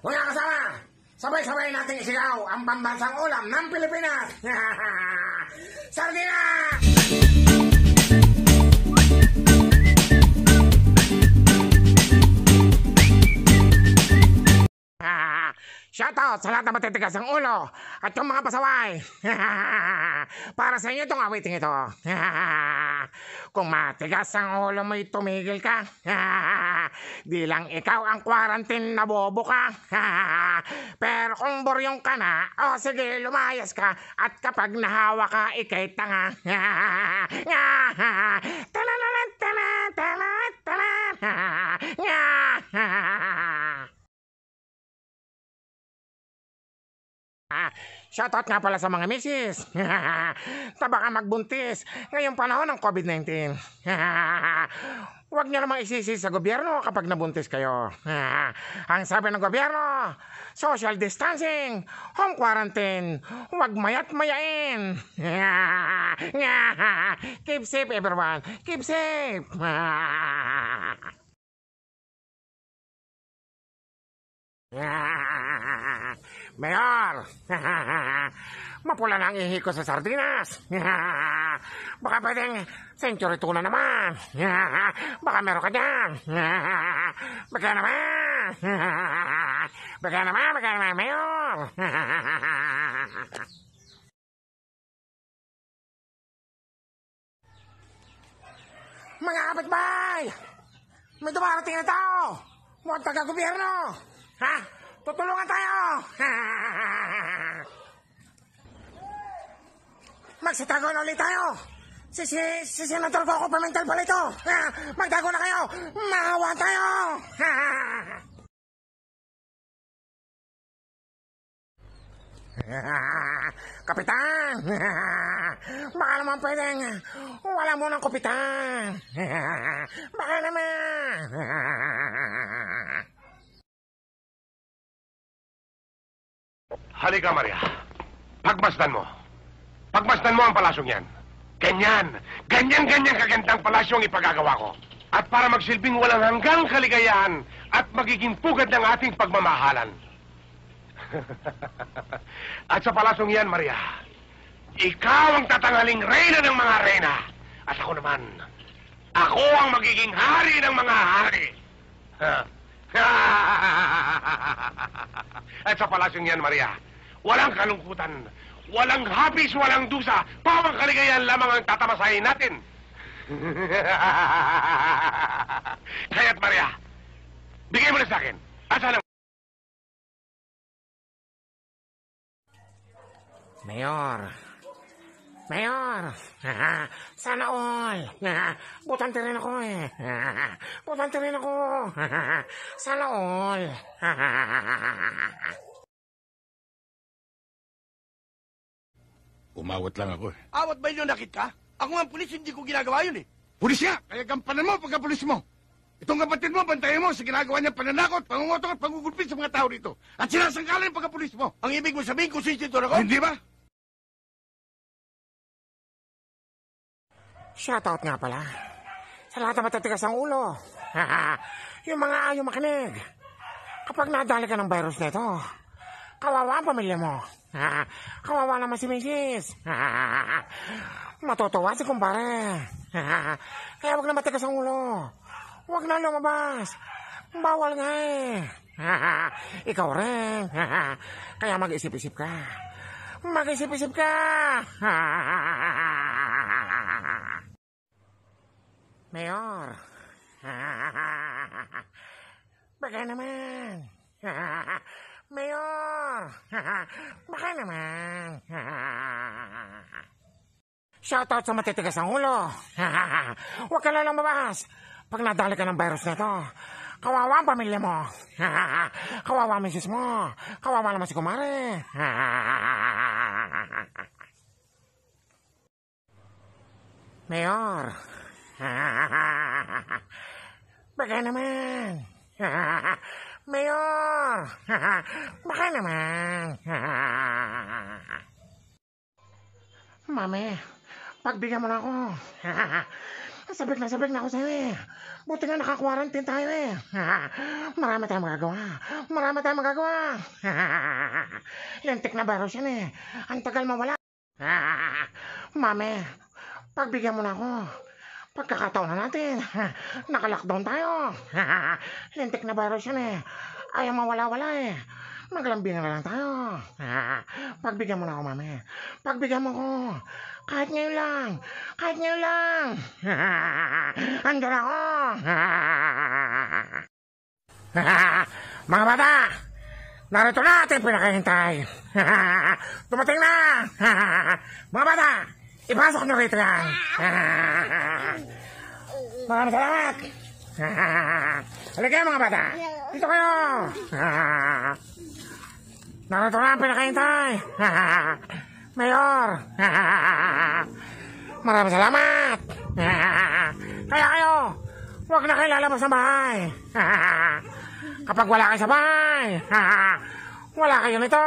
Mga kasama, sabay-sabay natin isigaw ang pambansang ulam ng Pilipinas. Sardina! Shoutout sa lahat na matitigas ang ulo at yung mga pasaway. Para sa inyo itong awiting ito. Kung matigas ang ulo mo'y tumigil ka. Di lang ikaw ang quarantine na bobo ka. Pero kung buryong ka na, o oh, sige, lumayas ka. At kapag nahawa ka, ikay tanga. Tanan, tanan, tanan, tanan, tanan. Ah, shoutout nga pala sa mga misis. Tabaka magbuntis ngayong panahon ng COVID-19. Huwag niyo namang isisi sa gobyerno kapag nabuntis kayo. Ang sabi ng gobyerno, social distancing, home quarantine, huwag mayat mayain. Keep safe everyone, keep safe. Mayor! Mapula na ang ihi ko sa sardinas! Baka pwedeng century 2 na naman! Baka meron ka dyan! Baka naman! Baka naman, baka naman, Mayor! Mga kapatbay! May dumarating na tao! Mukhang taga-gobyerno! Ha? Tutulungan tayo! Ha? Magsitragon ulit tayo! Si, si, si Senator Coco Pimentel Bolito! Magdago na kayo! Mahawan tayo! kapitan! Baka naman pwedeng wala mo ng kapitan! Baka naman! Halika, Maria. Pagmasdan mo. Pagmasdan mo ang palasyong yan. Ganyan, ganyan-ganyan kagandang palasyong ipagagawa ko. At para magsilbing walang hanggang kaligayahan at magiging pugad ng ating pagmamahalan. at sa palasyong yan, Maria, ikaw ang tatangaling reyna ng mga reyna. At ako naman, ako ang magiging hari ng mga hari. At sa palasyong yan, Maria, walang kalungkutan, Walang hapis, walang dusa. Pawang kaligayahan lamang ang tatamasahin natin. Kaya't Maria, bigay mo na sa akin. Asan ang... Mayor. Mayor. Sana all. Butante rin ako eh. Butante rin ako. Sana all. Umawat lang ako eh. Awat ba yun nakit ka? Ako nga ang pulis, hindi ko ginagawa yun eh. Pulis nga! Kaya gampanan mo pagka pulis mo. Itong kapatid mo, bantayan mo sa ginagawa niya pananakot, pangungotok at pangugulpin sa mga tao rito. At sinasangkala yung pagkapulis mo. Ang ibig mo sabihin kung sinisitor ako? Hindi ba? Shoutout nga pala. Sa lahat na matatigas ang ulo. yung mga ayaw makinig. Kapag nadali ka ng virus na ito, Kalau apa pamilya mo. Kalau wala naman si Mrs. Matutuwa si kumpare. Kaya wag na matigas ang ulo. Wag na lumabas. Bawal nga eh. Ikaw rin. Kaya mag-isip-isip ka. Mag-isip-isip ka. Mayor. Bagaimana? naman. Mayor! Baka naman. Shoutout sa matitigas ang ulo. Huwag ka na lang mabahas. Pag nadali ka ng virus na ito, kawawa ang pamilya mo. kawawa ang misis mo. Kawawa naman si kumare. Mayor. Baka naman. Mayor! Baka naman. Mami, pagbigyan mo na ako. sabik na sabik na ako sa'yo eh. Buti nga naka-quarantine tayo eh. Marami tayong magagawa. Marami tayong magagawa. Lentik na virus yan eh. Ang tagal mawala. Mami, pagbigyan mo na ako. Pagkakataon na natin. Naka-lockdown tayo. Lintik na virus yun eh. Ayaw mawala-wala eh. Maglambingan na lang tayo. Pagbigyan mo na ako, mami. Pagbigyan mo ko. Kahit ngayon lang. Kahit ngayon lang. Andyan ako. Mga bata! Narito na ating pinakahintay. Tumating na! Mga bata! Ipasok nyo rito yan. Maraming salamat. Halika mga bata. Dito kayo. Narito na ang pinakahintay. Mayor. Maraming salamat. Kaya kayo, huwag na kayo lalabas ng bahay. Kapag wala kayo sa bahay, wala kayo nito.